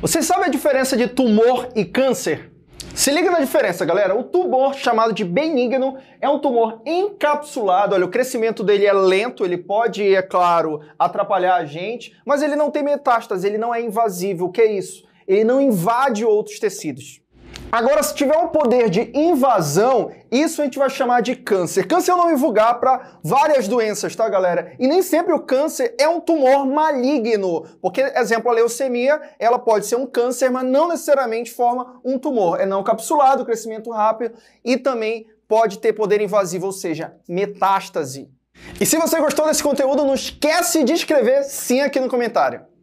Você sabe a diferença de tumor e câncer? Se liga na diferença, galera. O tumor, chamado de benigno, é um tumor encapsulado. Olha, o crescimento dele é lento, ele pode, é claro, atrapalhar a gente, mas ele não tem metástase, ele não é invasivo. O que é isso? Ele não invade outros tecidos. Agora, se tiver um poder de invasão, isso a gente vai chamar de câncer. Câncer é um nome vulgar para várias doenças, tá, galera? E nem sempre o câncer é um tumor maligno. Porque, exemplo, a leucemia, ela pode ser um câncer, mas não necessariamente forma um tumor. É não capsulado, crescimento rápido e também pode ter poder invasivo, ou seja, metástase. E se você gostou desse conteúdo, não esquece de escrever sim aqui no comentário.